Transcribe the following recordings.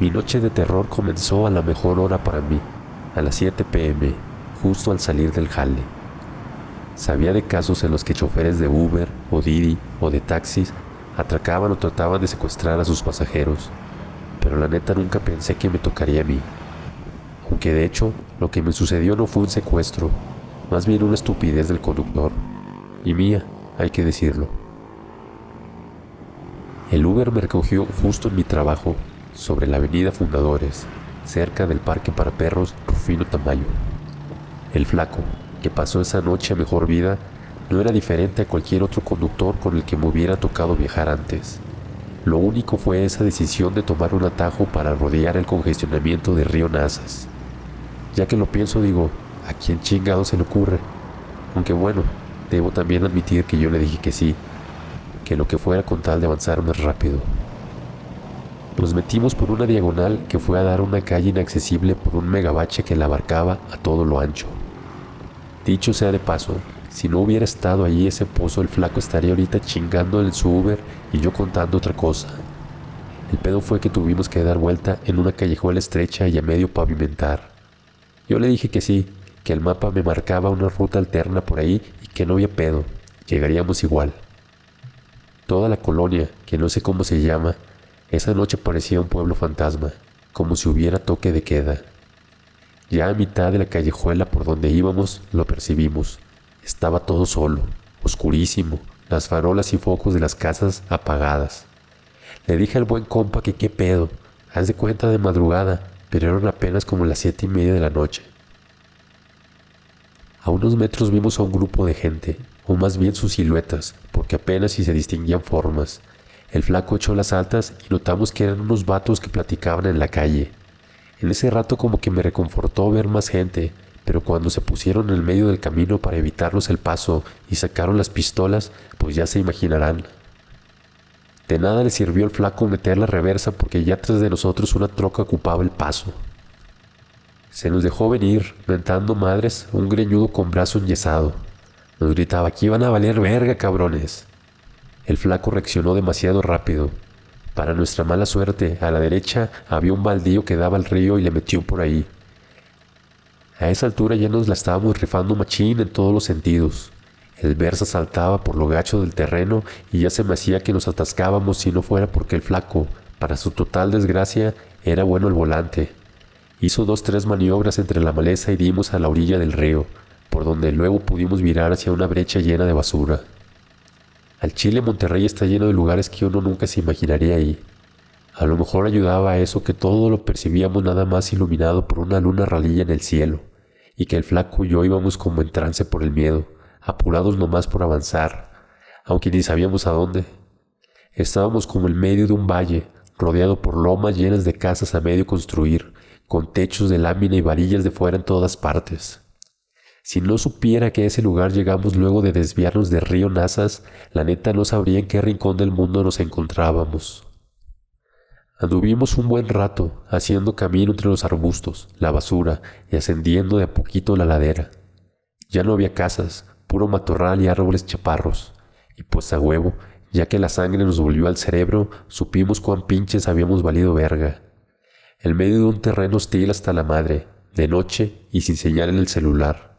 Mi noche de terror comenzó a la mejor hora para mí, a las 7 pm, justo al salir del jale. Sabía de casos en los que choferes de Uber o Didi o de taxis atracaban o trataban de secuestrar a sus pasajeros, pero la neta nunca pensé que me tocaría a mí. Aunque de hecho, lo que me sucedió no fue un secuestro, más bien una estupidez del conductor. Y mía, hay que decirlo. El Uber me recogió justo en mi trabajo sobre la avenida Fundadores, cerca del parque para perros Rufino Tamayo. El flaco, que pasó esa noche a mejor vida, no era diferente a cualquier otro conductor con el que me hubiera tocado viajar antes. Lo único fue esa decisión de tomar un atajo para rodear el congestionamiento de Río Nazas. Ya que lo pienso digo, ¿a quién chingado se le ocurre? Aunque bueno, debo también admitir que yo le dije que sí, que lo que fuera con tal de avanzar más rápido. Nos metimos por una diagonal que fue a dar una calle inaccesible por un megabache que la abarcaba a todo lo ancho. Dicho sea de paso, si no hubiera estado allí ese pozo, el flaco estaría ahorita chingando en su Uber y yo contando otra cosa. El pedo fue que tuvimos que dar vuelta en una callejuela estrecha y a medio pavimentar. Yo le dije que sí, que el mapa me marcaba una ruta alterna por ahí y que no había pedo, llegaríamos igual. Toda la colonia, que no sé cómo se llama, esa noche parecía un pueblo fantasma, como si hubiera toque de queda. Ya a mitad de la callejuela por donde íbamos lo percibimos. Estaba todo solo, oscurísimo, las farolas y focos de las casas apagadas. Le dije al buen compa que qué pedo, haz de cuenta de madrugada, pero eran apenas como las siete y media de la noche. A unos metros vimos a un grupo de gente, o más bien sus siluetas, porque apenas si se distinguían formas, el flaco echó las altas y notamos que eran unos vatos que platicaban en la calle. En ese rato como que me reconfortó ver más gente, pero cuando se pusieron en el medio del camino para evitarnos el paso y sacaron las pistolas, pues ya se imaginarán. De nada le sirvió al flaco meter la reversa porque ya tras de nosotros una troca ocupaba el paso. Se nos dejó venir, mentando madres, un greñudo con brazo enyesado. Nos gritaba, aquí van a valer verga, cabrones. El flaco reaccionó demasiado rápido. Para nuestra mala suerte, a la derecha había un baldío que daba al río y le metió por ahí. A esa altura ya nos la estábamos rifando machín en todos los sentidos. El Versa saltaba por lo gacho del terreno y ya se me hacía que nos atascábamos si no fuera porque el flaco, para su total desgracia, era bueno el volante. Hizo dos tres maniobras entre la maleza y dimos a la orilla del río, por donde luego pudimos mirar hacia una brecha llena de basura el Chile Monterrey está lleno de lugares que uno nunca se imaginaría ahí. A lo mejor ayudaba a eso que todo lo percibíamos nada más iluminado por una luna ralilla en el cielo, y que el flaco y yo íbamos como en trance por el miedo, apurados nomás por avanzar, aunque ni sabíamos a dónde. Estábamos como en medio de un valle, rodeado por lomas llenas de casas a medio construir, con techos de lámina y varillas de fuera en todas partes. Si no supiera que a ese lugar llegamos luego de desviarnos de Río Nazas, la neta no sabría en qué rincón del mundo nos encontrábamos. Anduvimos un buen rato, haciendo camino entre los arbustos, la basura y ascendiendo de a poquito la ladera. Ya no había casas, puro matorral y árboles chaparros. Y pues a huevo, ya que la sangre nos volvió al cerebro, supimos cuán pinches habíamos valido verga. En medio de un terreno hostil hasta la madre, de noche y sin señal en el celular.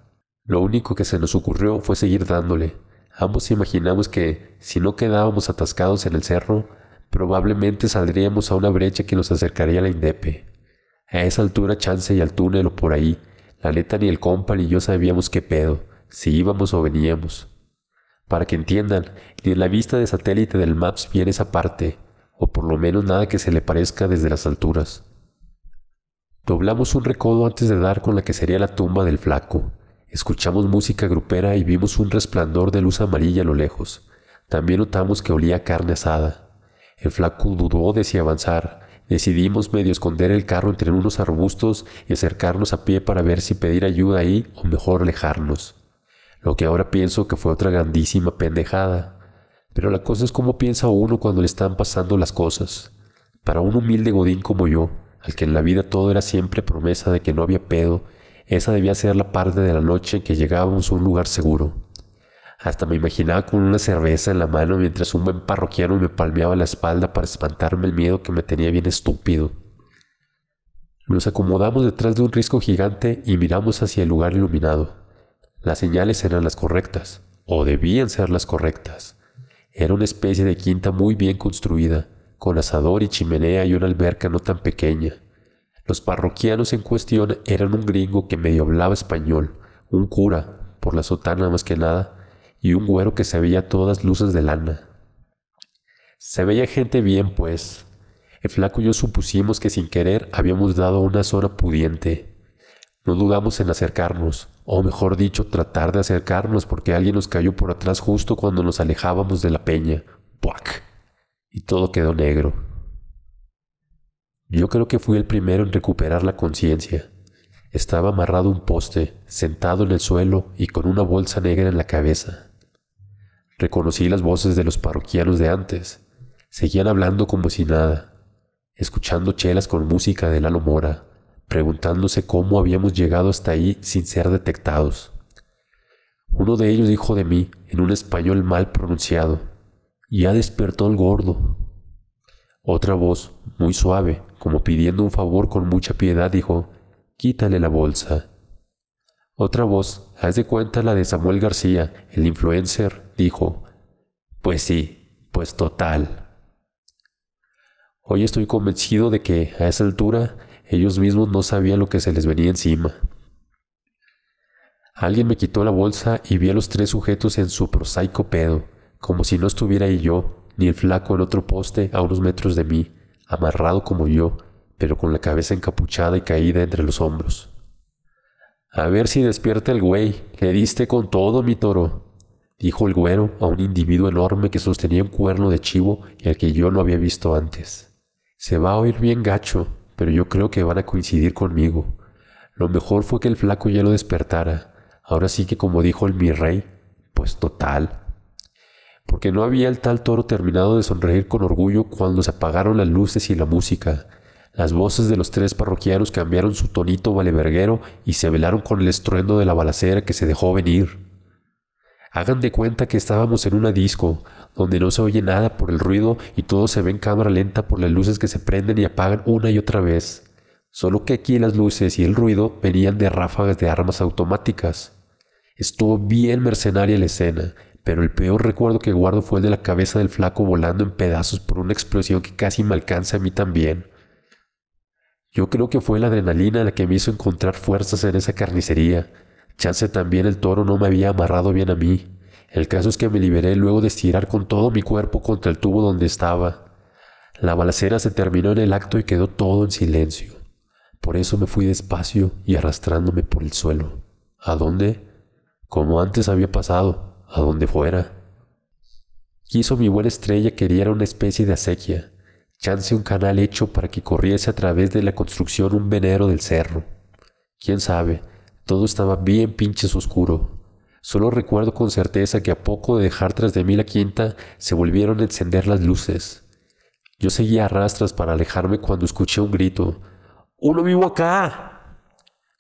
Lo único que se nos ocurrió fue seguir dándole. Ambos imaginamos que, si no quedábamos atascados en el cerro, probablemente saldríamos a una brecha que nos acercaría a la indepe. A esa altura, chance y al túnel o por ahí, la neta ni el compa ni yo sabíamos qué pedo, si íbamos o veníamos. Para que entiendan, ni en la vista de satélite del Maps viene esa parte, o por lo menos nada que se le parezca desde las alturas. Doblamos un recodo antes de dar con la que sería la tumba del flaco. Escuchamos música grupera y vimos un resplandor de luz amarilla a lo lejos. También notamos que olía carne asada. El flaco dudó de si avanzar. Decidimos medio esconder el carro entre unos arbustos y acercarnos a pie para ver si pedir ayuda ahí o mejor alejarnos. Lo que ahora pienso que fue otra grandísima pendejada. Pero la cosa es cómo piensa uno cuando le están pasando las cosas. Para un humilde godín como yo, al que en la vida todo era siempre promesa de que no había pedo esa debía ser la parte de la noche en que llegábamos a un lugar seguro. Hasta me imaginaba con una cerveza en la mano mientras un buen parroquiano me palmeaba la espalda para espantarme el miedo que me tenía bien estúpido. Nos acomodamos detrás de un risco gigante y miramos hacia el lugar iluminado. Las señales eran las correctas, o debían ser las correctas. Era una especie de quinta muy bien construida, con asador y chimenea y una alberca no tan pequeña. Los parroquianos en cuestión eran un gringo que medio hablaba español, un cura, por la sotana más que nada, y un güero que se veía todas luces de lana. Se veía gente bien, pues. El flaco y yo supusimos que sin querer habíamos dado una zona pudiente. No dudamos en acercarnos, o mejor dicho, tratar de acercarnos porque alguien nos cayó por atrás justo cuando nos alejábamos de la peña. ¡Puac! Y todo quedó negro. Yo creo que fui el primero en recuperar la conciencia. Estaba amarrado a un poste, sentado en el suelo y con una bolsa negra en la cabeza. Reconocí las voces de los parroquianos de antes. Seguían hablando como si nada, escuchando chelas con música de la lomora, preguntándose cómo habíamos llegado hasta ahí sin ser detectados. Uno de ellos dijo de mí, en un español mal pronunciado, ya despertó el gordo. Otra voz, muy suave, como pidiendo un favor con mucha piedad, dijo, quítale la bolsa. Otra voz, haz de cuenta la de Samuel García, el influencer, dijo, pues sí, pues total. Hoy estoy convencido de que, a esa altura, ellos mismos no sabían lo que se les venía encima. Alguien me quitó la bolsa y vi a los tres sujetos en su prosaico pedo, como si no estuviera ahí yo, ni el flaco en otro poste a unos metros de mí amarrado como yo, pero con la cabeza encapuchada y caída entre los hombros. A ver si despierta el güey, le diste con todo, mi toro, dijo el güero a un individuo enorme que sostenía un cuerno de chivo y al que yo no había visto antes. Se va a oír bien gacho, pero yo creo que van a coincidir conmigo. Lo mejor fue que el flaco ya lo despertara. Ahora sí que como dijo el mi rey, pues total, que no había el tal toro terminado de sonreír con orgullo cuando se apagaron las luces y la música. Las voces de los tres parroquianos cambiaron su tonito valeverguero y se velaron con el estruendo de la balacera que se dejó venir. Hagan de cuenta que estábamos en una disco, donde no se oye nada por el ruido y todo se ve en cámara lenta por las luces que se prenden y apagan una y otra vez. Solo que aquí las luces y el ruido venían de ráfagas de armas automáticas. Estuvo bien mercenaria la escena, pero el peor recuerdo que guardo fue el de la cabeza del flaco volando en pedazos por una explosión que casi me alcanza a mí también. Yo creo que fue la adrenalina la que me hizo encontrar fuerzas en esa carnicería. Chance también el toro no me había amarrado bien a mí. El caso es que me liberé luego de estirar con todo mi cuerpo contra el tubo donde estaba. La balacera se terminó en el acto y quedó todo en silencio. Por eso me fui despacio y arrastrándome por el suelo. ¿A dónde? Como antes había pasado, a donde fuera. Quiso mi buena estrella que diera una especie de acequia, chance un canal hecho para que corriese a través de la construcción un venero del cerro. Quién sabe, todo estaba bien pinches oscuro. Solo recuerdo con certeza que a poco de dejar tras de mí la quinta se volvieron a encender las luces. Yo seguía a rastras para alejarme cuando escuché un grito. ¡Uno vivo acá!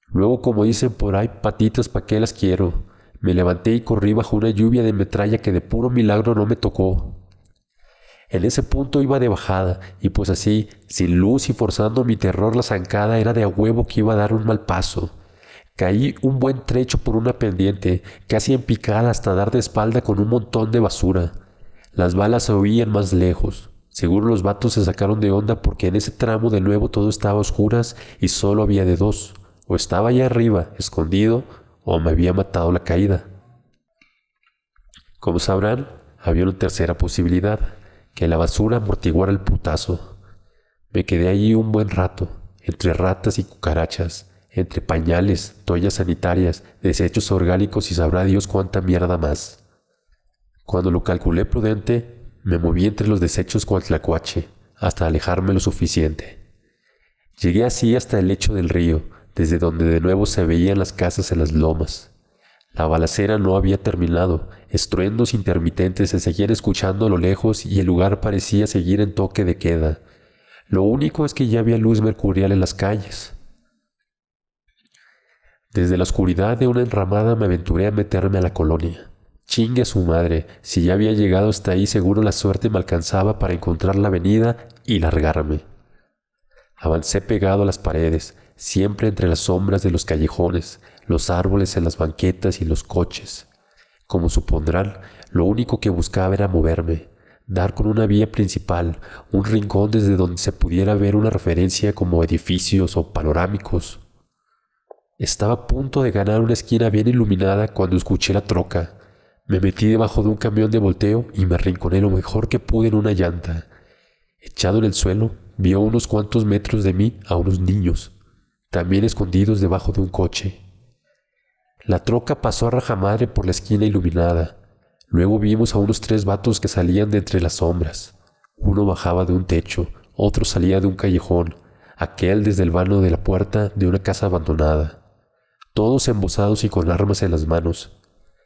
Luego, como dicen por ahí, patitas pa' qué las quiero. Me levanté y corrí bajo una lluvia de metralla que de puro milagro no me tocó. En ese punto iba de bajada, y pues así, sin luz y forzando mi terror, la zancada era de a huevo que iba a dar un mal paso. Caí un buen trecho por una pendiente, casi en picada hasta dar de espalda con un montón de basura. Las balas se oían más lejos. Seguro los vatos se sacaron de onda porque en ese tramo de nuevo todo estaba a oscuras y solo había de dos. O estaba allá arriba, escondido, o me había matado la caída. Como sabrán, había una tercera posibilidad, que la basura amortiguara el putazo. Me quedé allí un buen rato, entre ratas y cucarachas, entre pañales, toallas sanitarias, desechos orgánicos y sabrá Dios cuánta mierda más. Cuando lo calculé prudente, me moví entre los desechos tlacuache, hasta alejarme lo suficiente. Llegué así hasta el lecho del río, desde donde de nuevo se veían las casas en las lomas. La balacera no había terminado, estruendos intermitentes se seguían escuchando a lo lejos y el lugar parecía seguir en toque de queda. Lo único es que ya había luz mercurial en las calles. Desde la oscuridad de una enramada me aventuré a meterme a la colonia. Chingue a su madre, si ya había llegado hasta ahí seguro la suerte me alcanzaba para encontrar la avenida y largarme. Avancé pegado a las paredes, siempre entre las sombras de los callejones, los árboles en las banquetas y los coches. Como supondrán, lo único que buscaba era moverme, dar con una vía principal, un rincón desde donde se pudiera ver una referencia como edificios o panorámicos. Estaba a punto de ganar una esquina bien iluminada cuando escuché la troca. Me metí debajo de un camión de volteo y me arrinconé lo mejor que pude en una llanta. Echado en el suelo, vio unos cuantos metros de mí a unos niños, también escondidos debajo de un coche. La troca pasó a rajamadre por la esquina iluminada. Luego vimos a unos tres vatos que salían de entre las sombras. Uno bajaba de un techo, otro salía de un callejón, aquel desde el vano de la puerta de una casa abandonada. Todos embosados y con armas en las manos.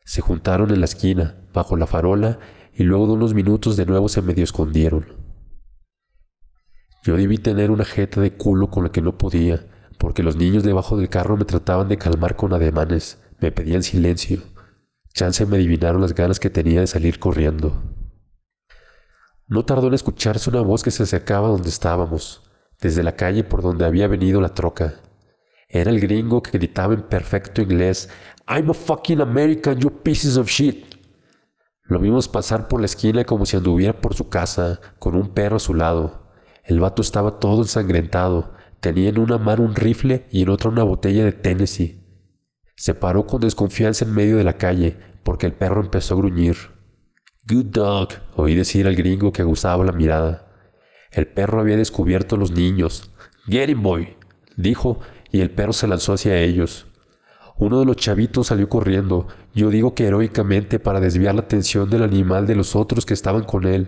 Se juntaron en la esquina, bajo la farola, y luego de unos minutos de nuevo se medio escondieron. Yo debí tener una jeta de culo con la que no podía, porque los niños debajo del carro me trataban de calmar con ademanes, me pedían silencio. Chance me adivinaron las ganas que tenía de salir corriendo. No tardó en escucharse una voz que se acercaba donde estábamos, desde la calle por donde había venido la troca. Era el gringo que gritaba en perfecto inglés, I'm a fucking American, you pieces of shit. Lo vimos pasar por la esquina como si anduviera por su casa, con un perro a su lado. El vato estaba todo ensangrentado, Tenía en una mano un rifle y en otra una botella de Tennessee. Se paró con desconfianza en medio de la calle, porque el perro empezó a gruñir. Good dog, oí decir al gringo que aguzaba la mirada. El perro había descubierto a los niños. Get him, boy, dijo, y el perro se lanzó hacia ellos. Uno de los chavitos salió corriendo, yo digo que heroicamente para desviar la atención del animal de los otros que estaban con él.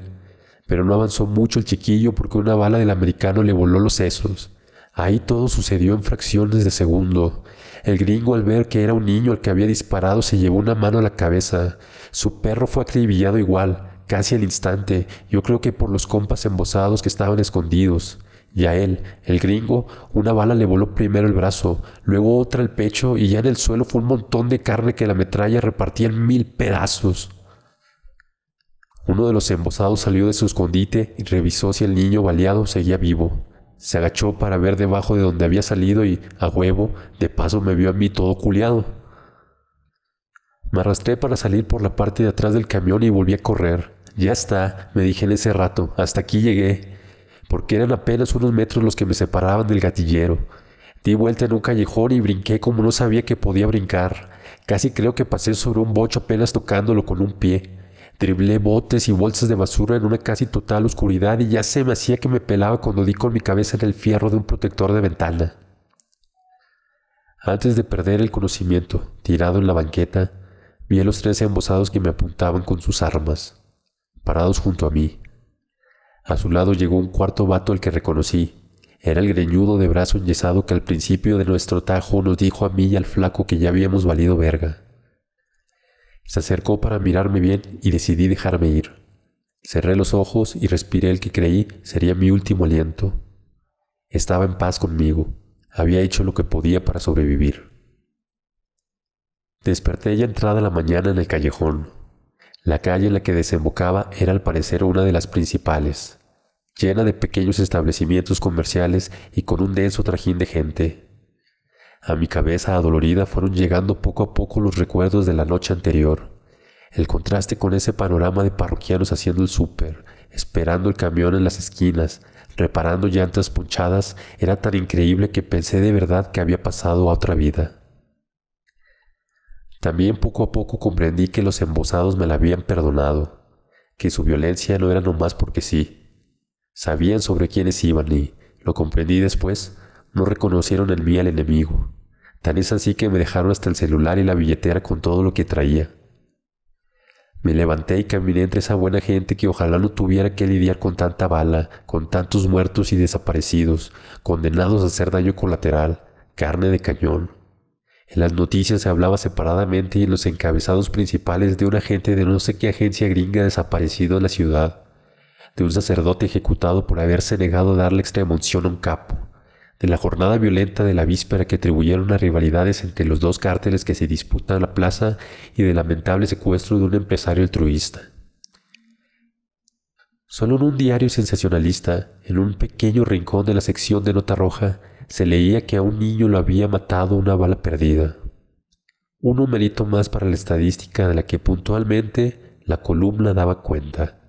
Pero no avanzó mucho el chiquillo porque una bala del americano le voló los sesos. Ahí todo sucedió en fracciones de segundo. El gringo al ver que era un niño al que había disparado se llevó una mano a la cabeza. Su perro fue acribillado igual, casi al instante, yo creo que por los compas embosados que estaban escondidos. Y a él, el gringo, una bala le voló primero el brazo, luego otra el pecho y ya en el suelo fue un montón de carne que la metralla repartía en mil pedazos. Uno de los embosados salió de su escondite y revisó si el niño baleado seguía vivo. Se agachó para ver debajo de donde había salido y, a huevo, de paso me vio a mí todo culiado. Me arrastré para salir por la parte de atrás del camión y volví a correr. Ya está, me dije en ese rato, hasta aquí llegué, porque eran apenas unos metros los que me separaban del gatillero. Di vuelta en un callejón y brinqué como no sabía que podía brincar. Casi creo que pasé sobre un bocho apenas tocándolo con un pie. Driblé botes y bolsas de basura en una casi total oscuridad y ya se me hacía que me pelaba cuando di con mi cabeza en el fierro de un protector de ventana. Antes de perder el conocimiento, tirado en la banqueta, vi a los tres embosados que me apuntaban con sus armas, parados junto a mí. A su lado llegó un cuarto vato al que reconocí. Era el greñudo de brazo enyesado que al principio de nuestro tajo nos dijo a mí y al flaco que ya habíamos valido verga. Se acercó para mirarme bien y decidí dejarme ir. Cerré los ojos y respiré el que creí sería mi último aliento. Estaba en paz conmigo. Había hecho lo que podía para sobrevivir. Desperté ya entrada la mañana en el callejón. La calle en la que desembocaba era al parecer una de las principales, llena de pequeños establecimientos comerciales y con un denso trajín de gente. A mi cabeza adolorida fueron llegando poco a poco los recuerdos de la noche anterior. El contraste con ese panorama de parroquianos haciendo el súper, esperando el camión en las esquinas, reparando llantas punchadas, era tan increíble que pensé de verdad que había pasado a otra vida. También poco a poco comprendí que los embosados me la habían perdonado, que su violencia no era nomás porque sí. Sabían sobre quiénes iban y, lo comprendí después, no reconocieron en mí al enemigo. Tan es así que me dejaron hasta el celular y la billetera con todo lo que traía. Me levanté y caminé entre esa buena gente que ojalá no tuviera que lidiar con tanta bala, con tantos muertos y desaparecidos, condenados a hacer daño colateral, carne de cañón. En las noticias se hablaba separadamente y en los encabezados principales de un agente de no sé qué agencia gringa desaparecido en la ciudad, de un sacerdote ejecutado por haberse negado a darle extrema unción a un capo, de la jornada violenta de la víspera que atribuyeron a rivalidades entre los dos cárteles que se disputan la plaza y del lamentable secuestro de un empresario altruista. Solo en un diario sensacionalista, en un pequeño rincón de la sección de Nota Roja, se leía que a un niño lo había matado una bala perdida. Un numerito más para la estadística de la que puntualmente la columna daba cuenta.